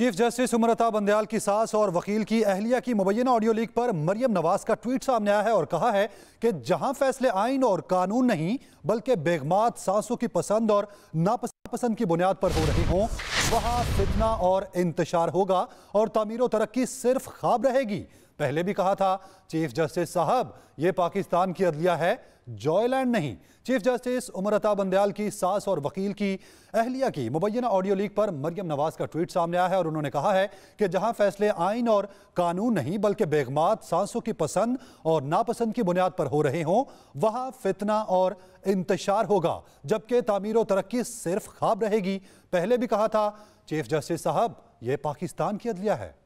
chief justice उमरता Bandial की सास और वकील की अहलिया की मुबैना ऑडियो लीक पर मरियम नवाज का ट्वीट सामने आया है और कहा है कि जहां फैसले आइन और कानून नहीं बल्कि बेगमात सांसों की पसंद और नापसंद की बुनियाद पर हो रही हों वहां फितना और इंतशार होगा और तमीर तरक्की सिर्फ खाब रहेगी पहले भी कहा था चीफ जस्टिस साहब ये पाकिस्तान की अदलिया है जॉयलैंड नहीं चीफ जस्टिस उमरता बंदयाल की सास और वकील की अहलिया की मुबैना ऑडियो लीक पर मरियम नवाज का ट्वीट सामने आया है और उन्होंने कहा है कि जहां फैसले आइन और कानून नहीं बल्कि बेगमात सांसों की पसंद और नापसंद की बुनियाद पर हो रहे हों वहां फितना और इंतशार होगा जबकि तमीर तरक्की सिर्फ ख्वाब रहेगी पहले भी कहा था चीफ जस्टिस साहब यह पाकिस्तान की अदलिया है